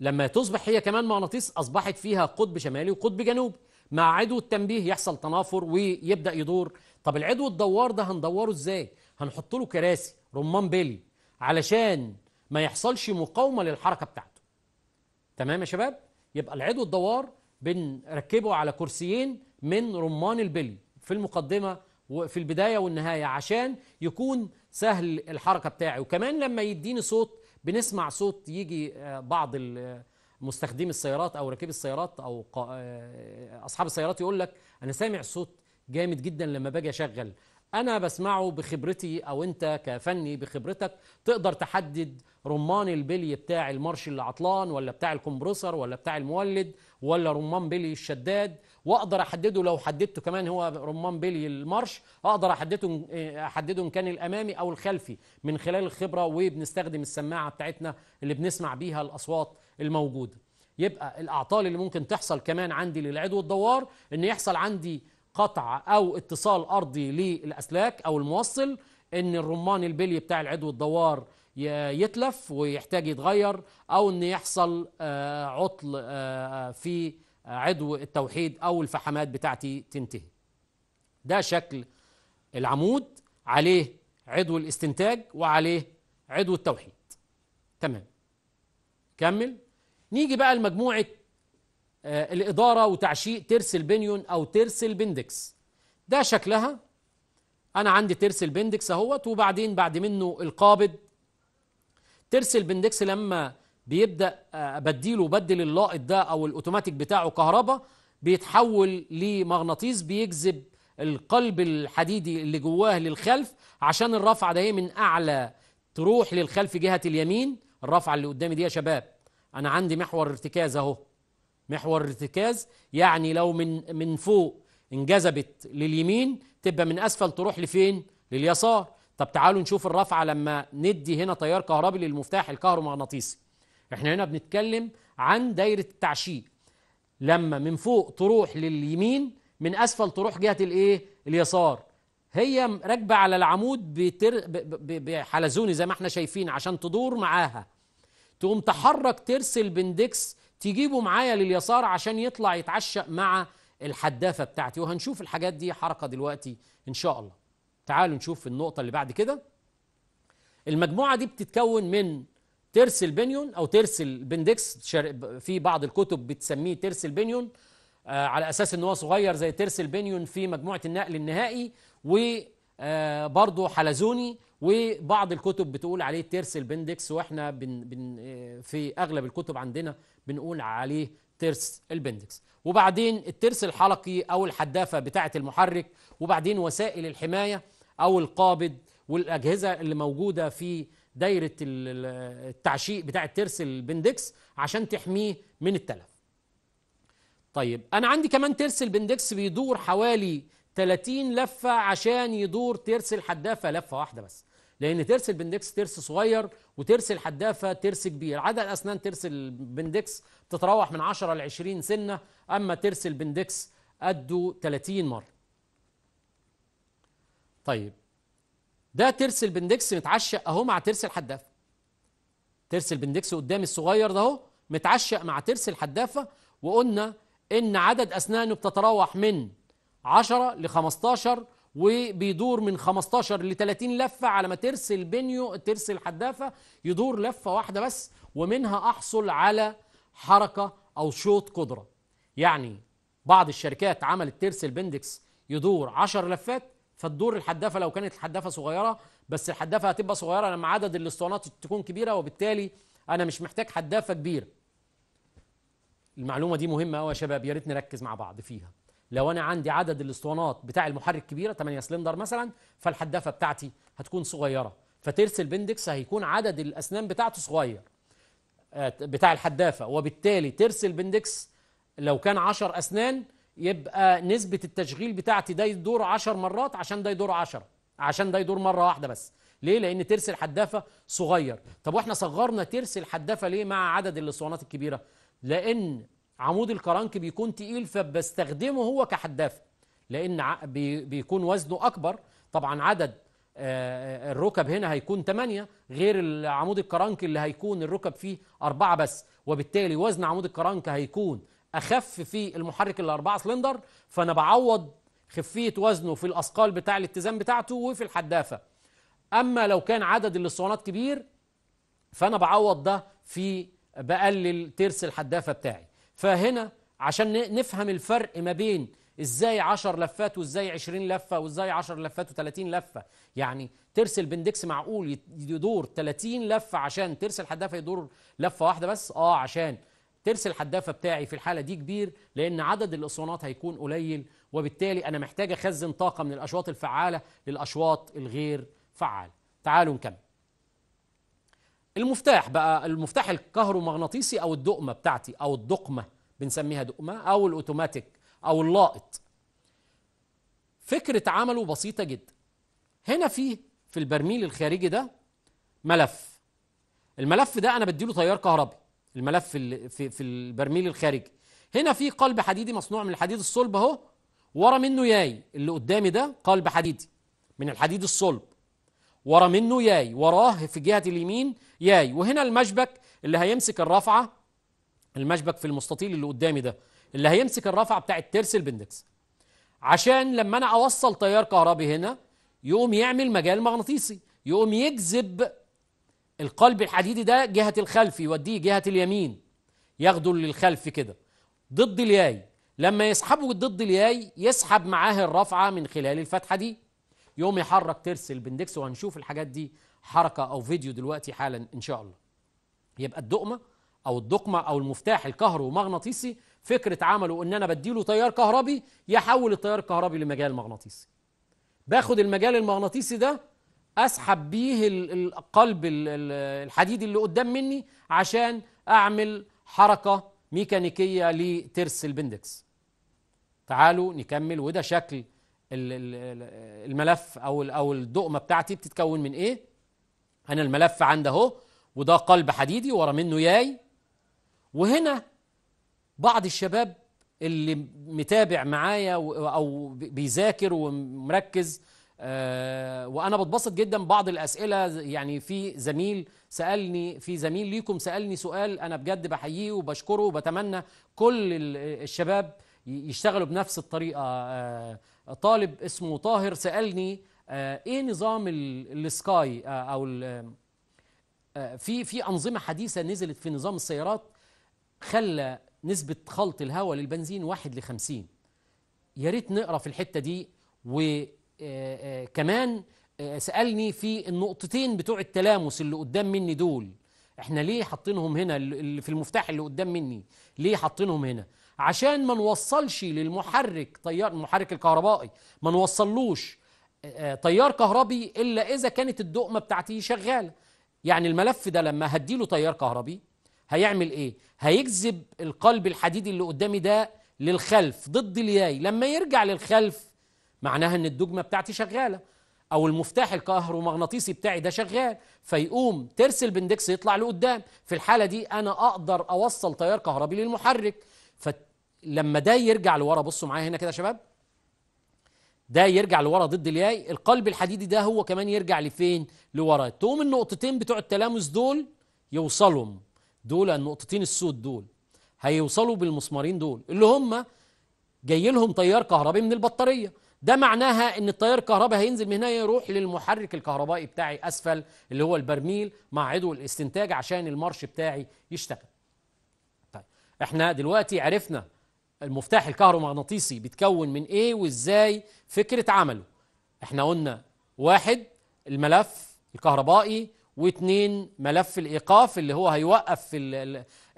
[SPEAKER 1] لما تصبح هي كمان مغناطيس اصبحت فيها قطب شمالي وقطب جنوبي مع عدو التنبيه يحصل تنافر ويبدا يدور طب العدو الدوار ده هندوره ازاي هنحط له كراسي رمان بيلي علشان ما يحصلش مقاومه للحركه بتاعته تمام يا شباب يبقى العدو الدوار بنركبه على كرسيين من رمان البلي في المقدمه وفي البدايه والنهايه عشان يكون سهل الحركه بتاعي وكمان لما يديني صوت بنسمع صوت يجي آه، بعض مستخدمي السيارات او راكبي السيارات او آه، اصحاب السيارات يقول لك انا سامع صوت جامد جدا لما باجي اشغل أنا بسمعه بخبرتي أو أنت كفني بخبرتك تقدر تحدد رمان البلي بتاع المرش اللي عطلان ولا بتاع الكمبروسر ولا بتاع المولد ولا رمان بلي الشداد واقدر احدده لو حددته كمان هو رمان بلي المرش اقدر احدده إيه، احدده ان كان الامامي او الخلفي من خلال الخبره وبنستخدم السماعه بتاعتنا اللي بنسمع بيها الاصوات الموجوده يبقى الاعطال اللي ممكن تحصل كمان عندي للعدو الدوار ان يحصل عندي قطع أو اتصال أرضي للأسلاك أو الموصل إن الرمان البلي بتاع العدو الدوار يتلف ويحتاج يتغير أو إن يحصل آه، عطل آه، آه، في عدو التوحيد أو الفحمات بتاعتي تنتهي ده شكل العمود عليه عدو الاستنتاج وعليه عدو التوحيد تمام كمل نيجي بقى لمجموعة آه، الإدارة وتعشيق ترس البنيون أو ترس البندكس ده شكلها أنا عندي ترس البندكس أهوت وبعدين بعد منه القابض ترس البندكس لما بيبدأ آه، بديله بدل اللائط ده أو الأوتوماتيك بتاعه كهرباء بيتحول لمغناطيس بيجذب القلب الحديدي اللي جواه للخلف عشان الرفعة ده هي من أعلى تروح للخلف جهة اليمين الرفعة اللي قدامي دي يا شباب أنا عندي محور ارتكاز أهو محور ارتكاز يعني لو من من فوق انجذبت لليمين تبقى من اسفل تروح لفين لليسار طب تعالوا نشوف الرفعه لما ندي هنا تيار كهربي للمفتاح الكهرومغناطيسي احنا هنا بنتكلم عن دايره التعشيق لما من فوق تروح لليمين من اسفل تروح جهه الايه اليسار هي راكبه على العمود بتر... بحلزوني زي ما احنا شايفين عشان تدور معاها تقوم تحرك ترسل بندكس تجيبه معايا لليسار عشان يطلع يتعشى مع الحدافه بتاعتي وهنشوف الحاجات دي حركه دلوقتي ان شاء الله تعالوا نشوف النقطه اللي بعد كده المجموعه دي بتتكون من ترس البنيون او ترس البندكس في بعض الكتب بتسميه ترس البنيون آه، على اساس ان هو صغير زي ترس البنيون في مجموعه النقل النهائي وبرضه آه، حلزوني وبعض الكتب بتقول عليه ترس البندكس واحنا بن بن في اغلب الكتب عندنا بنقول عليه ترس البندكس وبعدين الترس الحلقي او الحدافه بتاعه المحرك وبعدين وسائل الحمايه او القابض والاجهزه اللي موجوده في دايره التعشيق بتاع الترس البندكس عشان تحميه من التلف طيب انا عندي كمان ترس البندكس بيدور حوالي 30 لفه عشان يدور ترس الحدافه لفه واحده بس لان ترس البندكس ترس صغير وترس الحدافه ترس كبير عدد اسنان ترس البندكس تتراوح من 10 ل 20 سنه اما ترس البندكس قده 30 مره طيب ده ترس البندكس متعشق اهو مع ترس الحدافه ترس البندكس قدامي الصغير ده اهو متعشق مع ترس الحدافه وقلنا ان عدد اسنانه بتتراوح من 10 ل 15 وبيدور من 15 ل 30 لفه على ما ترسل بنيو ترسل الحدافه يدور لفه واحده بس ومنها احصل على حركه او شوط قدره يعني بعض الشركات عملت ترسل بندكس يدور 10 لفات فتدور الحدافه لو كانت الحدافه صغيره بس الحدافه هتبقى صغيره لما عدد الاسطوانات تكون كبيره وبالتالي انا مش محتاج حدافه كبيره المعلومه دي مهمه قوي يا شباب يا ريت نركز مع بعض فيها لو انا عندي عدد الاسطوانات بتاع المحرك كبيره 8 سلندر مثلا فالحدافه بتاعتي هتكون صغيره فترس البندكس هيكون عدد الاسنان بتاعته صغير آه، بتاع الحدافه وبالتالي ترس البندكس لو كان 10 اسنان يبقى نسبه التشغيل بتاعتي ده يدور 10 مرات عشان ده يدور 10 عشان ده يدور مره واحده بس ليه لان ترس الحدافه صغير طب واحنا صغرنا ترس الحدافه ليه مع عدد الاسطوانات الكبيره لان عمود الكرنك بيكون تقيل فبستخدمه هو كحدافه لان بيكون وزنه اكبر طبعا عدد آه، آه، الركب هنا هيكون 8 غير عمود الكرنك اللي هيكون الركب فيه 4 بس وبالتالي وزن عمود الكرنك هيكون اخف في المحرك الاربعه سلندر فانا بعوض خفيه وزنه في الاثقال بتاع الاتزان بتاعته وفي الحدافه اما لو كان عدد الاسطوانات كبير فانا بعوض ده في بقلل ترس الحدافه بتاعي فهنا عشان نفهم الفرق ما بين ازاي 10 لفات وازاي 20 لفه وازاي 10 لفات و30 لفه يعني ترسل بندكس معقول يدور 30 لفه عشان ترسل حدافه يدور لفه واحده بس اه عشان ترس الحدافه بتاعي في الحاله دي كبير لان عدد الاسونات هيكون قليل وبالتالي انا محتاج اخزن طاقه من الاشواط الفعاله للاشواط الغير فعاله تعالوا نكمل المفتاح بقى المفتاح الكهرومغناطيسي او الدقمه بتاعتي او الدقمه بنسميها دقمه او الاوتوماتيك او اللائط فكره عمله بسيطه جدا هنا في في البرميل الخارجي ده ملف الملف ده انا بديله تيار كهربي الملف في في البرميل الخارجي هنا في قلب حديدي مصنوع من الحديد الصلب اهو ورا منه ياي اللي قدامي ده قلب حديدي من الحديد الصلب ورا منه ياي وراه في جهة اليمين ياي وهنا المشبك اللي هيمسك الرفعة المشبك في المستطيل اللي قدامي ده اللي هيمسك الرفعة بتاع الترس البندكس عشان لما أنا أوصل تيار كهربي هنا يقوم يعمل مجال مغناطيسي يقوم يجذب القلب الحديدي ده جهة الخلف يوديه جهة اليمين ياخده للخلف كده ضد الياي لما يسحبه ضد الياي يسحب معاه الرفعة من خلال الفتحة دي يقوم يحرك ترس البندكس وهنشوف الحاجات دي حركه او فيديو دلوقتي حالا ان شاء الله يبقى الدقمه او الدقمه او المفتاح الكهرومغناطيسي فكره عمله ان انا بديله تيار كهربي يحول التيار الكهربي لمجال مغناطيسي باخد المجال المغناطيسي ده اسحب بيه القلب الحديد اللي قدام مني عشان اعمل حركه ميكانيكيه لترس البندكس تعالوا نكمل وده شكل الملف او او الدقمه بتاعتي بتتكون من ايه انا الملف عندي اهو وده قلب حديدي ورا منه ياي وهنا بعض الشباب اللي متابع معايا او بيذاكر ومركز آه، وانا بتبسط جدا بعض الاسئله يعني في زميل سالني في زميل ليكم سالني سؤال انا بجد بحييه وبشكره وبتمنى كل الشباب يشتغلوا بنفس الطريقه آه، طالب اسمه طاهر سالني آه، ايه نظام السكاي آه، او آه، في في انظمه حديثه نزلت في نظام السيارات خلى نسبه خلط الهواء للبنزين واحد ل 50 يا ريت نقرا في الحته دي وكمان سالني في النقطتين بتوع التلامس اللي قدام مني دول احنا ليه حاطينهم هنا اللي في المفتاح اللي قدام مني ليه حاطينهم هنا عشان ما نوصلش للمحرك تيار المحرك الكهربائي ما نوصلوش تيار آه، آه، كهربي الا اذا كانت الدقمه بتاعتي شغاله يعني الملف ده لما هديله تيار كهربي هيعمل ايه هيجذب القلب الحديدي اللي قدامي ده للخلف ضد الياي لما يرجع للخلف معناها ان الدقمه بتاعتي شغاله او المفتاح الكهرومغناطيسي بتاعي ده شغال فيقوم ترس البندكس يطلع لقدام في الحاله دي انا اقدر اوصل تيار كهربي للمحرك فت لما ده يرجع لورا بصوا معايا هنا كده يا شباب ده يرجع لورا ضد الياي القلب الحديدي ده هو كمان يرجع لفين لورا تقوم النقطتين بتوع التلامس دول يوصلهم دول النقطتين السود دول هيوصلوا بالمسمارين دول اللي هم جاي لهم تيار كهربي من البطاريه ده معناها ان التيار الكهربي هينزل من هنا يروح للمحرك الكهربائي بتاعي اسفل اللي هو البرميل مع عضو الاستنتاج عشان المارش بتاعي يشتغل طيب احنا دلوقتي عرفنا المفتاح الكهرومغناطيسي بيتكون من ايه وازاي فكره عمله احنا قلنا واحد الملف الكهربائي واثنين ملف الايقاف اللي هو هيوقف في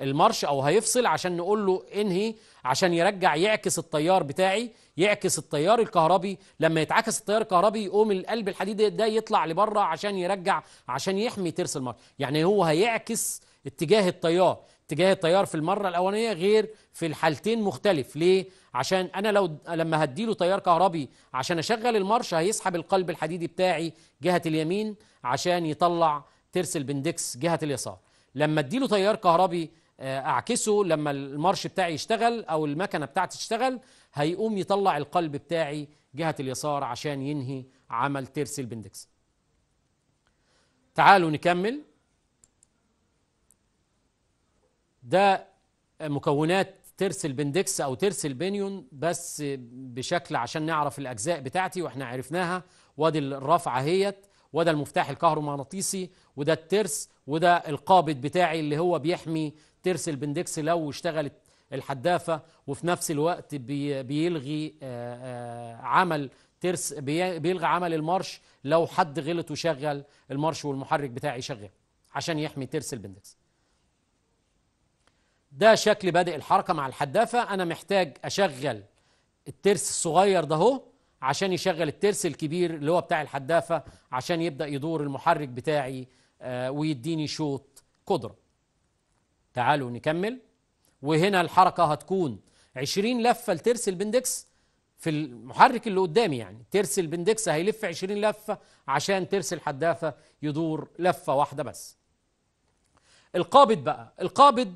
[SPEAKER 1] المرش او هيفصل عشان نقول له انهي عشان يرجع يعكس التيار بتاعي يعكس التيار الكهربي لما يتعكس التيار الكهربي يقوم القلب الحديد ده يطلع لبره عشان يرجع عشان يحمي ترس المرش يعني هو هيعكس اتجاه التيار اتجاه التيار في المرة الأولانية غير في الحالتين مختلف ليه؟ عشان أنا لو لما هديله تيار كهربي عشان أشغل المرش هيسحب القلب الحديدي بتاعي جهة اليمين عشان يطلع ترس البندكس جهة اليسار لما اديله تيار كهربي آه، اعكسه لما المرش بتاعي يشتغل او المكنه بتاعتي تشتغل هيقوم يطلع القلب بتاعي جهه اليسار عشان ينهي عمل ترس البندكس تعالوا نكمل ده مكونات ترس البندكس او ترس البنيون بس بشكل عشان نعرف الاجزاء بتاعتي واحنا عرفناها وادي الرفعه اهيت وده المفتاح الكهرومغناطيسي وده الترس وده القابض بتاعي اللي هو بيحمي ترس البندكس لو اشتغلت الحدافه وفي نفس الوقت بيلغي عمل ترس بيلغي عمل المارش لو حد غلط وشغل المارش والمحرك بتاعي شغال عشان يحمي ترس البندكس ده شكل بادئ الحركة مع الحدافة أنا محتاج أشغل الترس الصغير ده هو عشان يشغل الترس الكبير اللي هو بتاع الحدافة عشان يبدأ يدور المحرك بتاعي آه، ويديني شوط قدرة تعالوا نكمل وهنا الحركة هتكون 20 لفة لترس البندكس في المحرك اللي قدامي يعني ترس البندكس هيلف 20 لفة عشان ترس الحدافة يدور لفة واحدة بس القابض بقى القابض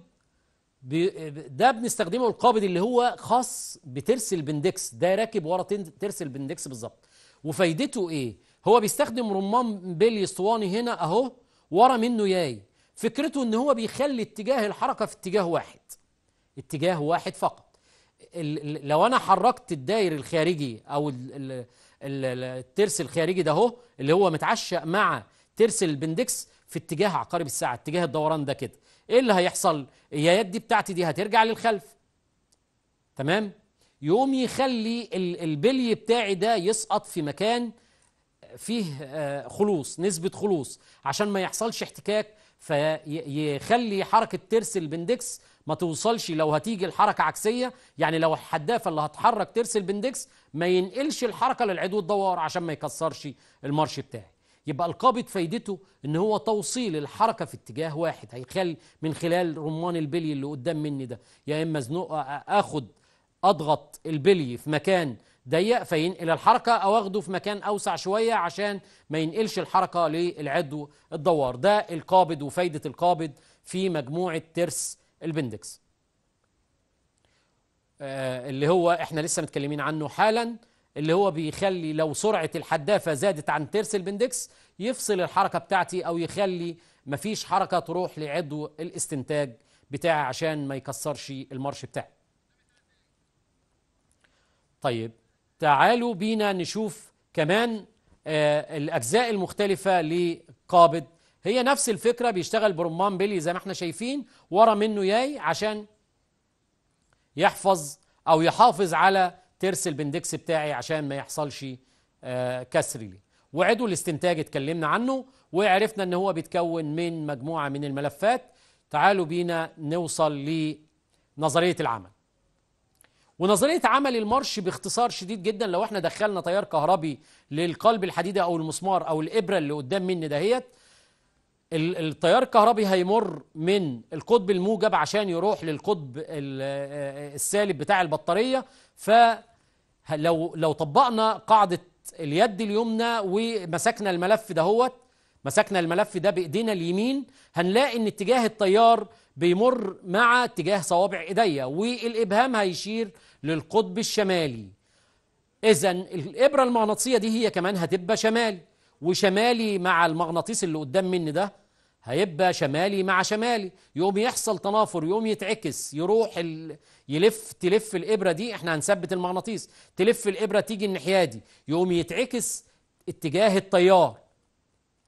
[SPEAKER 1] ده بنستخدمه القابض اللي هو خاص بترس البندكس ده راكب ورا ترس البندكس بالظبط وفايدته ايه هو بيستخدم رمان بلي اسطواني هنا اهو ورا منه ياي فكرته ان هو بيخلي اتجاه الحركه في اتجاه واحد اتجاه واحد فقط لو انا حركت الداير الخارجي او الترس الخارجي ده اهو اللي هو متعشق مع ترس البندكس في اتجاه عقارب الساعه اتجاه الدوران ده كده ايه اللي هيحصل اليد دي بتاعتي دي هترجع للخلف تمام يقوم يخلي البلي بتاعي ده يسقط في مكان فيه آه، خلوص نسبة خلوص عشان ما يحصلش احتكاك فيخلي حركة ترس البندكس ما توصلش لو هتيجي الحركة عكسية يعني لو الحدافة اللي هتحرك ترس البندكس ما ينقلش الحركة للعدو الدوار عشان ما يكسرش المرش بتاعي يبقى القابض فايدته ان هو توصيل الحركه في اتجاه واحد هيخل من خلال رمان البلي اللي قدام مني ده يا اما ازنق اخد اضغط البلي في مكان ضيق فينقل الحركه او اخده في مكان اوسع شويه عشان ما ينقلش الحركه للعدو الدوار ده القابض وفايده القابض في مجموعه ترس البندكس آه، اللي هو احنا لسه متكلمين عنه حالا اللي هو بيخلي لو سرعه الحدافه زادت عن ترس البندكس يفصل الحركه بتاعتي او يخلي مفيش حركه تروح لعضو الاستنتاج بتاعي عشان ما يكسرش المارش بتاعي طيب تعالوا بينا نشوف كمان آه الاجزاء المختلفه لقابض هي نفس الفكره بيشتغل برمان بيلي زي ما احنا شايفين ورا منه ياي عشان يحفظ او يحافظ على ترس البندكس بتاعي عشان ما يحصلش آه، كسر لي وعدوا الاستنتاج اتكلمنا عنه وعرفنا ان هو بيتكون من مجموعه من الملفات تعالوا بينا نوصل لنظريه العمل ونظريه عمل المرش باختصار شديد جدا لو احنا دخلنا تيار كهربي للقلب الحديده او المسمار او الابره اللي قدام مني دهيت التيار الكهربي هيمر من القطب الموجب عشان يروح للقطب آه، آه، السالب بتاع البطاريه ف لو لو طبقنا قاعده اليد اليمنى ومسكنا الملف ده هو مسكنا الملف ده بايدينا اليمين هنلاقي ان اتجاه التيار بيمر مع اتجاه صوابع ايديا والابهام هيشير للقطب الشمالي اذا الابره المغناطيسيه دي هي كمان هتبقى شمالي وشمالي مع المغناطيس اللي قدام مني ده هيبقى شمالي مع شمالي يقوم يحصل تنافر يقوم يتعكس يروح يلف تلف الابره دي احنا هنثبت المغناطيس تلف الابره تيجي الناحيه دي يقوم يتعكس اتجاه التيار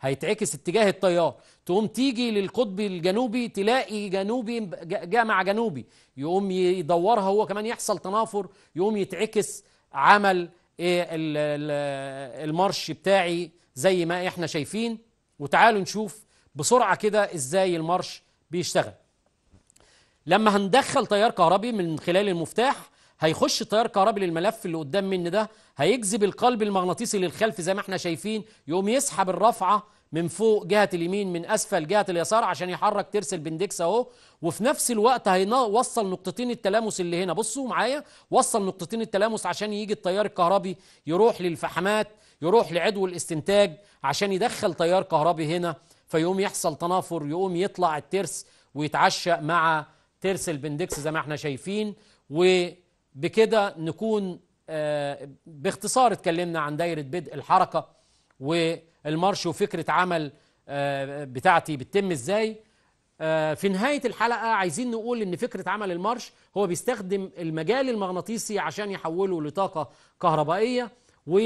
[SPEAKER 1] هيتعكس اتجاه التيار تقوم تيجي للقطب الجنوبي تلاقي جنوبي جاء مع جنوبي يقوم يدورها هو كمان يحصل تنافر يقوم يتعكس عمل إيه، المرش بتاعي زي ما احنا شايفين وتعالوا نشوف بسرعه كده ازاي المرش بيشتغل لما هندخل تيار كهربي من خلال المفتاح هيخش التيار الكهربي للملف اللي قدام مني ده هيجذب القلب المغناطيسي للخلف زي ما احنا شايفين يقوم يسحب الرفعه من فوق جهه اليمين من اسفل جهه اليسار عشان يحرك ترس البندكس اهو وفي نفس الوقت هيوصل نقطتين التلامس اللي هنا بصوا معايا وصل نقطتين التلامس عشان يجي التيار الكهربي يروح للفحمات يروح لعدو الاستنتاج عشان يدخل تيار كهربي هنا فيقوم يحصل تنافر يقوم يطلع الترس ويتعشق مع ترس البندكس زي ما احنا شايفين وبكده نكون آه، باختصار اتكلمنا عن دايرة بدء الحركة والمرش وفكرة عمل آه، بتاعتي بتتم ازاي آه، في نهاية الحلقة عايزين نقول ان فكرة عمل المرش هو بيستخدم المجال المغناطيسي عشان يحوله لطاقة كهربائية و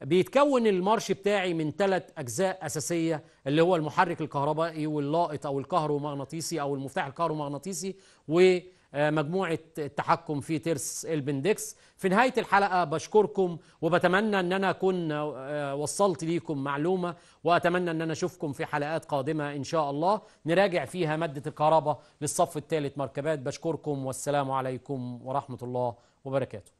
[SPEAKER 1] بيتكون المارش بتاعي من ثلاث اجزاء اساسيه اللي هو المحرك الكهربائي واللائط او الكهرومغناطيسي او المفتاح الكهرومغناطيسي و مجموعة التحكم في ترس البندكس في نهاية الحلقة بشكركم وبتمنى أن أنا أكون آه، وصلت ليكم معلومة وأتمنى أن أنا أشوفكم في حلقات قادمة إن شاء الله نراجع فيها مادة الكهرباء للصف الثالث مركبات بشكركم والسلام عليكم ورحمة الله وبركاته